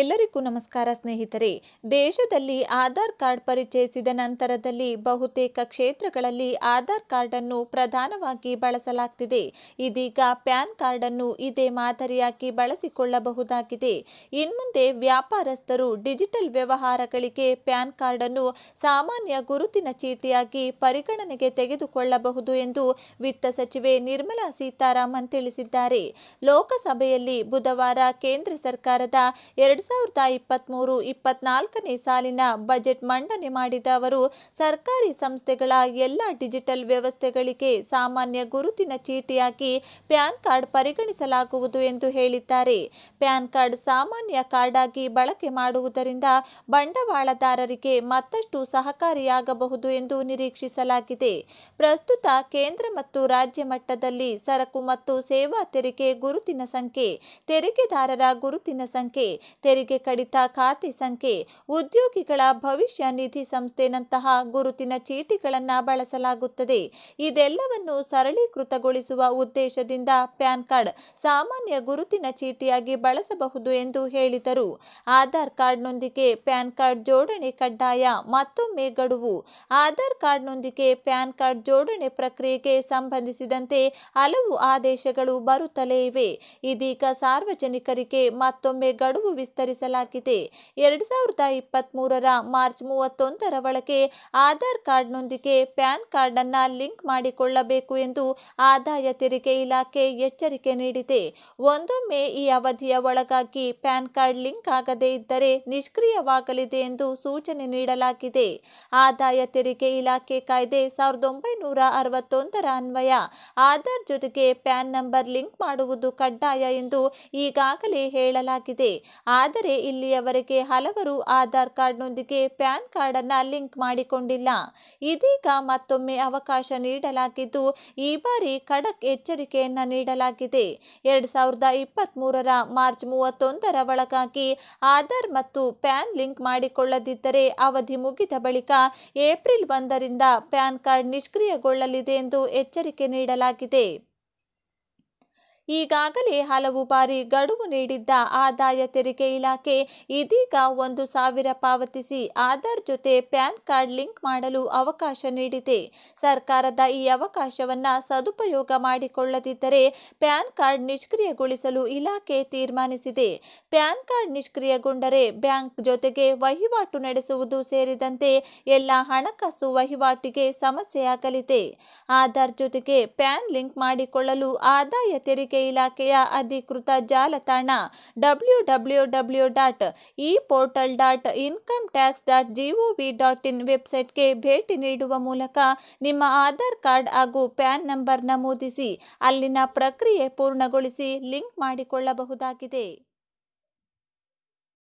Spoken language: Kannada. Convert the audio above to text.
ಎಲ್ಲರಿಗೂ ನಮಸ್ಕಾರ ಸ್ನೇಹಿತರೆ ದೇಶದಲ್ಲಿ ಆಧಾರ್ ಕಾರ್ಡ್ ಪರಿಚಯಿಸಿದ ನಂತರದಲ್ಲಿ ಬಹುತೇಕ ಕ್ಷೇತ್ರಗಳಲ್ಲಿ ಆಧಾರ್ ಕಾರ್ಡ್ ಅನ್ನು ಪ್ರಧಾನವಾಗಿ ಬಳಸಲಾಗ್ತಿದೆ ಇದೀಗ ಪ್ಯಾನ್ ಕಾರ್ಡ್ ಅನ್ನು ಇದೇ ಮಾದರಿಯಾಗಿ ಬಳಸಿಕೊಳ್ಳಬಹುದಾಗಿದೆ ಇನ್ಮುಂದೆ ವ್ಯಾಪಾರಸ್ಥರು ಡಿಜಿಟಲ್ ವ್ಯವಹಾರಗಳಿಗೆ ಪ್ಯಾನ್ ಕಾರ್ಡ್ ಅನ್ನು ಸಾಮಾನ್ಯ ಗುರುತಿನ ಚೀಟಿಯಾಗಿ ಪರಿಗಣನೆಗೆ ತೆಗೆದುಕೊಳ್ಳಬಹುದು ಎಂದು ವಿತ್ತ ಸಚಿವೆ ನಿರ್ಮಲಾ ಸೀತಾರಾಮನ್ ತಿಳಿಸಿದ್ದಾರೆ ಲೋಕಸಭೆಯಲ್ಲಿ ಬುಧವಾರ ಕೇಂದ್ರ ಸರ್ಕಾರದ ಎರಡು ಎರಡ್ ಸಾವಿರದ ಇಪ್ಪತ್ತ್ಮೂರು ಇಪ್ಪತ್ನಾಲ್ಕನೇ ಸಾಲಿನ ಬಜೆಟ್ ಮಂಡನೆ ಮಾಡಿದ ಅವರು ಸರ್ಕಾರಿ ಸಂಸ್ಥೆಗಳ ಎಲ್ಲ ಡಿಜಿಟಲ್ ವ್ಯವಸ್ಥೆಗಳಿಗೆ ಸಾಮಾನ್ಯ ಗುರುತಿನ ಚೀಟಿಯಾಗಿ ಪ್ಯಾನ್ ಕಾರ್ಡ್ ಪರಿಗಣಿಸಲಾಗುವುದು ಎಂದು ಹೇಳಿದ್ದಾರೆ ಪ್ಯಾನ್ ಕಾರ್ಡ್ ಸಾಮಾನ್ಯ ಕಾರ್ಡ್ ಆಗಿ ಬಳಕೆ ಮಾಡುವುದರಿಂದ ಬಂಡವಾಳದಾರರಿಗೆ ಮತ್ತಷ್ಟು ಸಹಕಾರಿಯಾಗಬಹುದು ಎಂದು ನಿರೀಕ್ಷಿಸಲಾಗಿದೆ ಪ್ರಸ್ತುತ ಕೇಂದ್ರ ಮತ್ತು ರಾಜ್ಯ ಮಟ್ಟದಲ್ಲಿ ಸರಕು ಮತ್ತು ಸೇವಾ ತೆರಿಗೆ ಗುರುತಿನ ಸಂಖ್ಯೆ ತೆರಿಗೆದಾರರ ಗುರುತಿನ ಸಂಖ್ಯೆ ತೆರಿಗೆ ಕಡಿತ ಖಾತೆ ಸಂಖ್ಯೆ ಉದ್ಯೋಗಿಗಳ ಭವಿಷ್ಯ ನಿಧಿ ಸಂಸ್ಥೆನಂತಹ ಗುರುತಿನ ಚೀಟಿಗಳನ್ನು ಬಳಸಲಾಗುತ್ತದೆ ಇದೆಲ್ಲವನ್ನು ಸರಳೀಕೃತಗೊಳಿಸುವ ಉದ್ದೇಶದಿಂದ ಪ್ಯಾನ್ ಕಾರ್ಡ್ ಸಾಮಾನ್ಯ ಗುರುತಿನ ಚೀಟಿಯಾಗಿ ಬಳಸಬಹುದು ಎಂದು ಹೇಳಿದರು ಆಧಾರ್ ಕಾರ್ಡ್ನೊಂದಿಗೆ ಪ್ಯಾನ್ ಕಾರ್ಡ್ ಜೋಡಣೆ ಕಡ್ಡಾಯ ಮತ್ತೊಮ್ಮೆ ಗಡುವು ಆಧಾರ್ ಕಾರ್ಡ್ನೊಂದಿಗೆ ಪ್ಯಾನ್ ಕಾರ್ಡ್ ಜೋಡಣೆ ಪ್ರಕ್ರಿಯೆಗೆ ಸಂಬಂಧಿಸಿದಂತೆ ಹಲವು ಆದೇಶಗಳು ಬರುತ್ತಲೇ ಇವೆ ಇದೀಗ ಸಾರ್ವಜನಿಕರಿಗೆ ಮತ್ತೊಮ್ಮೆ ಗಡುವು ವಿಸ್ತರಿಸಲಾಗಿದೆ ಎರಡು ಸಾವಿರದ ಮೂರರ ಮಾರ್ಚ್ ಮೂವತ್ತೊಂದರ ಒಳಗೆ ಆಧಾರ್ ಕಾರ್ಡ್ನೊಂದಿಗೆ ಪ್ಯಾನ್ ಕಾರ್ಡನ್ನು ಲಿಂಕ್ ಮಾಡಿಕೊಳ್ಳಬೇಕು ಎಂದು ಆದಾಯ ತೆರಿಗೆ ಇಲಾಖೆ ಎಚ್ಚರಿಕೆ ನೀಡಿದೆ ಒಂದೊಮ್ಮೆ ಈ ಅವಧಿಯ ಒಳಗಾಗಿ ಪ್ಯಾನ್ ಕಾರ್ಡ್ ಲಿಂಕ್ ಆಗದೇ ಇದ್ದರೆ ನಿಷ್ಕ್ರಿಯವಾಗಲಿದೆ ಎಂದು ಸೂಚನೆ ನೀಡಲಾಗಿದೆ ಆದಾಯ ತೆರಿಗೆ ಇಲಾಖೆ ಕಾಯ್ದೆ ಸಾವಿರದ ಒಂಬೈನೂರ ಅರವತ್ತೊಂದರ ಅನ್ವಯ ಆಧಾರ್ ಜೊತೆಗೆ ಪ್ಯಾನ್ ನಂಬರ್ ಲಿಂಕ್ ಮಾಡುವುದು ಕಡ್ಡಾಯ ಎಂದು ಈಗಾಗಲೇ ಹೇಳಲಾಗಿದೆ ಆದರೆ ಇಲ್ಲಿಯವರೆಗೆ ಹಲವರು ಆಧಾರ್ ಕಾರ್ಡ್ನೊಂದಿಗೆ ಪ್ಯಾನ್ ಕಾರ್ಡನ್ನು ಲಿಂಕ್ ಮಾಡಿಕೊಂಡಿಲ್ಲ ಇದೀಗ ಮತ್ತೊಮ್ಮೆ ಅವಕಾಶ ನೀಡಲಾಗಿದ್ದು ಈ ಬಾರಿ ಖಡಕ್ ಎಚ್ಚರಿಕೆಯನ್ನು ನೀಡಲಾಗಿದೆ ಎರಡ್ ಸಾವಿರದ ಇಪ್ಪತ್ತ್ ಮೂರರ ಮಾರ್ಚ್ ಮೂವತ್ತೊಂದರ ಒಳಗಾಗಿ ಆಧಾರ್ ಮತ್ತು ಪ್ಯಾನ್ ಲಿಂಕ್ ಮಾಡಿಕೊಳ್ಳದಿದ್ದರೆ ಅವಧಿ ಮುಗಿದ ಬಳಿಕ ಏಪ್ರಿಲ್ ಒಂದರಿಂದ ಪ್ಯಾನ್ ಕಾರ್ಡ್ ನಿಷ್ಕ್ರಿಯಗೊಳ್ಳಲಿದೆ ಎಂದು ಎಚ್ಚರಿಕೆ ನೀಡಲಾಗಿದೆ ಈಗಾಗಲೇ ಹಲವು ಬಾರಿ ಗಡುವು ನೀಡಿದ್ದ ಆದಾಯ ತೆರಿಗೆ ಇಲಾಖೆ ಇದೀಗ ಒಂದು ಸಾವಿರ ಪಾವತಿಸಿ ಆಧಾರ್ ಜೊತೆ ಪ್ಯಾನ್ ಕಾರ್ಡ್ ಲಿಂಕ್ ಮಾಡಲು ಅವಕಾಶ ನೀಡಿದೆ ಸರ್ಕಾರದ ಈ ಅವಕಾಶವನ್ನು ಸದುಪಯೋಗ ಮಾಡಿಕೊಳ್ಳದಿದ್ದರೆ ಪ್ಯಾನ್ ಕಾರ್ಡ್ ನಿಷ್ಕ್ರಿಯಗೊಳಿಸಲು ಇಲಾಖೆ ತೀರ್ಮಾನಿಸಿದೆ ಪ್ಯಾನ್ ಕಾರ್ಡ್ ನಿಷ್ಕ್ರಿಯಗೊಂಡರೆ ಬ್ಯಾಂಕ್ ಜೊತೆಗೆ ವಹಿವಾಟು ನಡೆಸುವುದು ಸೇರಿದಂತೆ ಎಲ್ಲ ಹಣಕಾಸು ವಹಿವಾಟಿಗೆ ಸಮಸ್ಯೆಯಾಗಲಿದೆ ಆಧಾರ್ ಜೊತೆಗೆ ಪ್ಯಾನ್ ಲಿಂಕ್ ಮಾಡಿಕೊಳ್ಳಲು ಆದಾಯ ತೆರಿಗೆ ಇಲಾಖೆಯ ಅಧಿಕೃತ ಜಾಲತಾಣ W W W dot e portal dot income tax dot G O V dot in ವೆಬ್ಸೈಟ್ಗೆ ಭೇಟಿ ನೀಡುವ ಮೂಲಕ ನಿಮ್ಮ ಆಧಾರ್ ಕಾರ್ಡ್ ಹಾಗೂ ಪ್ಯಾನ್ ನಂಬರ್ ನಮೂದಿಸಿ ಅಲ್ಲಿನ ಪ್ರಕ್ರಿಯೆ ಪೂರ್ಣಗೊಳಿಸಿ ಲಿಂಕ್ ಮಾಡಿಕೊಳ್ಳಬಹುದಾಗಿದೆ